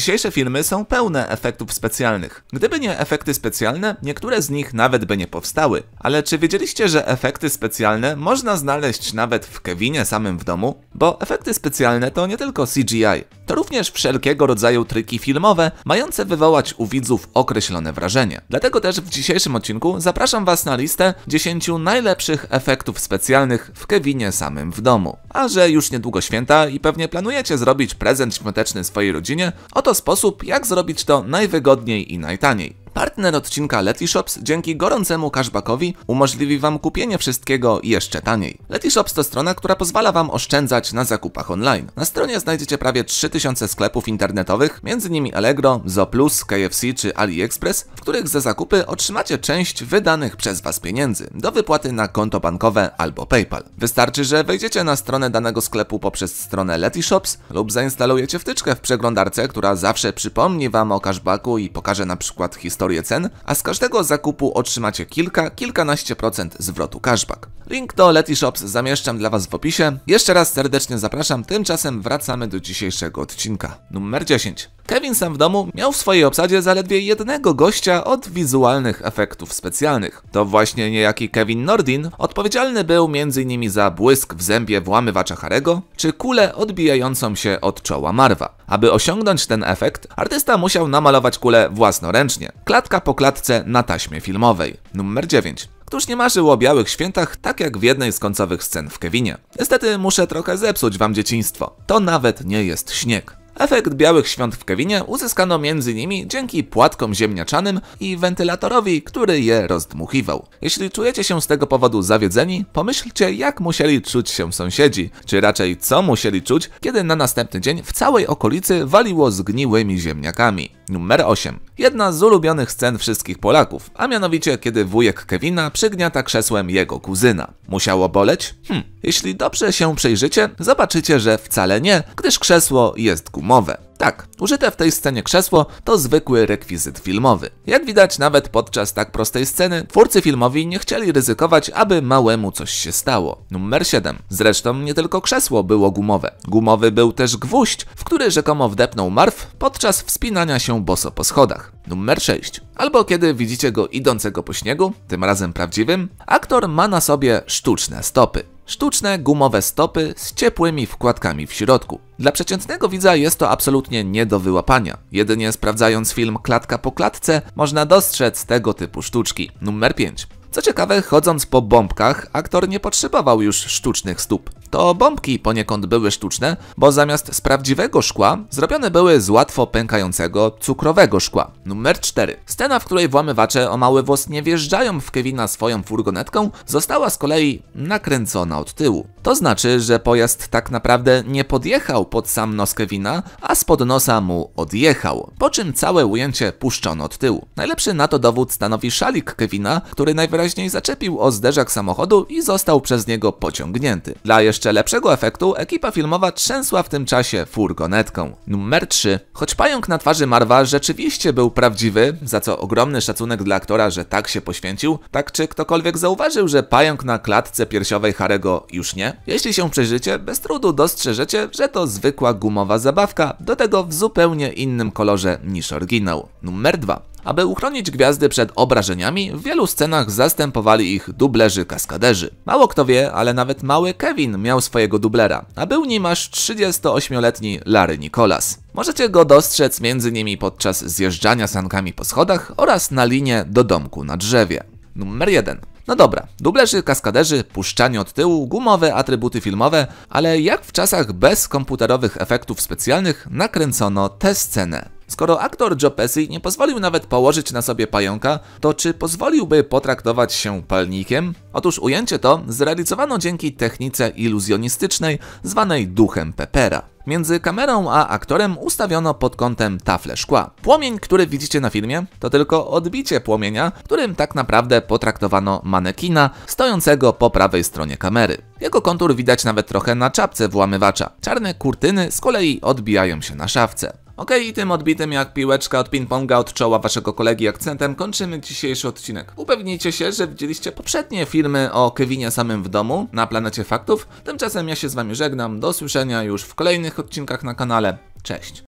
Dzisiejsze filmy są pełne efektów specjalnych. Gdyby nie efekty specjalne, niektóre z nich nawet by nie powstały. Ale czy wiedzieliście, że efekty specjalne można znaleźć nawet w Kevinie samym w domu? Bo efekty specjalne to nie tylko CGI, to również wszelkiego rodzaju triki filmowe, mające wywołać u widzów określone wrażenie. Dlatego też w dzisiejszym odcinku zapraszam Was na listę 10 najlepszych efektów specjalnych w Kevinie samym w domu. A że już niedługo święta i pewnie planujecie zrobić prezent świąteczny swojej rodzinie, oto to sposób, jak zrobić to najwygodniej i najtaniej partner odcinka Shops dzięki gorącemu cashbackowi umożliwi Wam kupienie wszystkiego jeszcze taniej. Shops to strona, która pozwala Wam oszczędzać na zakupach online. Na stronie znajdziecie prawie 3000 sklepów internetowych, m.in. Allegro, Zoplus, KFC czy AliExpress, w których za zakupy otrzymacie część wydanych przez Was pieniędzy do wypłaty na konto bankowe albo PayPal. Wystarczy, że wejdziecie na stronę danego sklepu poprzez stronę Shops lub zainstalujecie wtyczkę w przeglądarce, która zawsze przypomni Wam o cashbacku i pokaże na przykład historię cen, a z każdego zakupu otrzymacie kilka, kilkanaście procent zwrotu cashback. Link do Leti Shops zamieszczam dla Was w opisie. Jeszcze raz serdecznie zapraszam, tymczasem wracamy do dzisiejszego odcinka. Numer 10. Kevin sam w domu miał w swojej obsadzie zaledwie jednego gościa od wizualnych efektów specjalnych. To właśnie niejaki Kevin Nordin odpowiedzialny był m.in. za błysk w zębie włamywacza Harego, czy kulę odbijającą się od czoła Marwa. Aby osiągnąć ten efekt, artysta musiał namalować kulę własnoręcznie. Klatka po klatce na taśmie filmowej. Numer 9. Któż nie marzył o białych świętach, tak jak w jednej z końcowych scen w Kevinie? Niestety muszę trochę zepsuć wam dzieciństwo. To nawet nie jest śnieg. Efekt białych świąt w Kevinie uzyskano między nimi dzięki płatkom ziemniaczanym i wentylatorowi, który je rozdmuchiwał. Jeśli czujecie się z tego powodu zawiedzeni, pomyślcie jak musieli czuć się sąsiedzi, czy raczej co musieli czuć, kiedy na następny dzień w całej okolicy waliło zgniłymi ziemniakami. Numer 8. Jedna z ulubionych scen wszystkich Polaków, a mianowicie kiedy wujek Kevina przygniata krzesłem jego kuzyna. Musiało boleć? Hm. Jeśli dobrze się przyjrzycie, zobaczycie, że wcale nie, gdyż krzesło jest kuzynem gumowe. Tak, użyte w tej scenie krzesło to zwykły rekwizyt filmowy. Jak widać, nawet podczas tak prostej sceny, twórcy filmowi nie chcieli ryzykować, aby małemu coś się stało. Numer 7. Zresztą nie tylko krzesło było gumowe. Gumowy był też gwóźdź, w który rzekomo wdepnął Marv podczas wspinania się boso po schodach. Numer 6. Albo kiedy widzicie go idącego po śniegu, tym razem prawdziwym, aktor ma na sobie sztuczne stopy. Sztuczne, gumowe stopy z ciepłymi wkładkami w środku. Dla przeciętnego widza jest to absolutnie nie do wyłapania. Jedynie sprawdzając film klatka po klatce można dostrzec tego typu sztuczki. Numer 5. Co ciekawe, chodząc po bombkach, aktor nie potrzebował już sztucznych stóp. To bombki poniekąd były sztuczne, bo zamiast z prawdziwego szkła zrobione były z łatwo pękającego cukrowego szkła. Numer 4. Scena, w której włamywacze o mały włos nie wjeżdżają w Kevina swoją furgonetką, została z kolei nakręcona od tyłu. To znaczy, że pojazd tak naprawdę nie podjechał pod sam nos Kevina, a spod nosa mu odjechał, po czym całe ujęcie puszczono od tyłu. Najlepszy na to dowód stanowi szalik Kevina, który najwyraźniej najwyraźniej zaczepił o zderzak samochodu i został przez niego pociągnięty. Dla jeszcze lepszego efektu ekipa filmowa trzęsła w tym czasie furgonetką. Numer 3. Choć pająk na twarzy Marwa rzeczywiście był prawdziwy, za co ogromny szacunek dla aktora, że tak się poświęcił, tak czy ktokolwiek zauważył, że pająk na klatce piersiowej Harego już nie? Jeśli się przejrzycie, bez trudu dostrzeżecie, że to zwykła gumowa zabawka, do tego w zupełnie innym kolorze niż oryginał. Numer 2. Aby uchronić gwiazdy przed obrażeniami, w wielu scenach zastępowali ich dublerzy-kaskaderzy. Mało kto wie, ale nawet mały Kevin miał swojego dublera, a był nim aż 38-letni Larry Nicholas. Możecie go dostrzec między nimi podczas zjeżdżania sankami po schodach oraz na linie do domku na drzewie. Numer 1. No dobra, dublerzy, kaskaderzy, puszczanie od tyłu, gumowe atrybuty filmowe, ale jak w czasach bez komputerowych efektów specjalnych nakręcono tę scenę? Skoro aktor Joe Pesci nie pozwolił nawet położyć na sobie pająka, to czy pozwoliłby potraktować się palnikiem? Otóż ujęcie to zrealizowano dzięki technice iluzjonistycznej zwanej duchem Pepera. Między kamerą a aktorem ustawiono pod kątem tafle szkła. Płomień, który widzicie na filmie, to tylko odbicie płomienia, którym tak naprawdę potraktowano manekina stojącego po prawej stronie kamery. Jego kontur widać nawet trochę na czapce włamywacza. Czarne kurtyny z kolei odbijają się na szafce. Ok, i tym odbitym jak piłeczka od ping-ponga od czoła waszego kolegi akcentem kończymy dzisiejszy odcinek. Upewnijcie się, że widzieliście poprzednie filmy o Kevinie samym w domu na Planecie Faktów. Tymczasem ja się z wami żegnam, do słyszenia już w kolejnych odcinkach na kanale. Cześć!